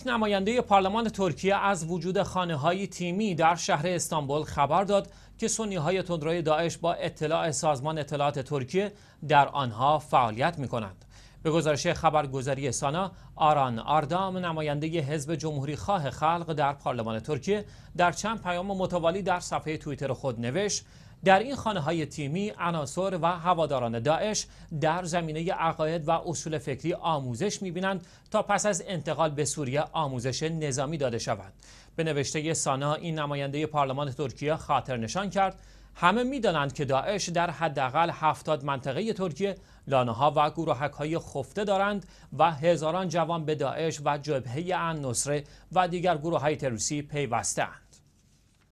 یک نماینده پارلمان ترکیه از وجود خانه های تیمی در شهر استانبول خبر داد که سنی های تندروی داعش با اطلاع سازمان اطلاعات ترکیه در آنها فعالیت می کنند. به گزارش خبرگزاری سانا آران آردام نماینده حزب جمهوری خواه خلق در پارلمان ترکیه در چند پیام متوالی در صفحه توییتر خود نوشت در این خانه های تیمی عناصر و هواداران داعش در زمینه عقاید و اصول فکری آموزش میبینند تا پس از انتقال به سوریه آموزش نظامی داده شود به نوشته سانا این نماینده پارلمان ترکیه خاطر نشان کرد همه میدانند که داعش در حداقل هفتاد منطقه ترکیه لانه ها و گروهک های خفته دارند و هزاران جوان به داعش و جبهه نصره و دیگر گروه های تروریستی پیوستند.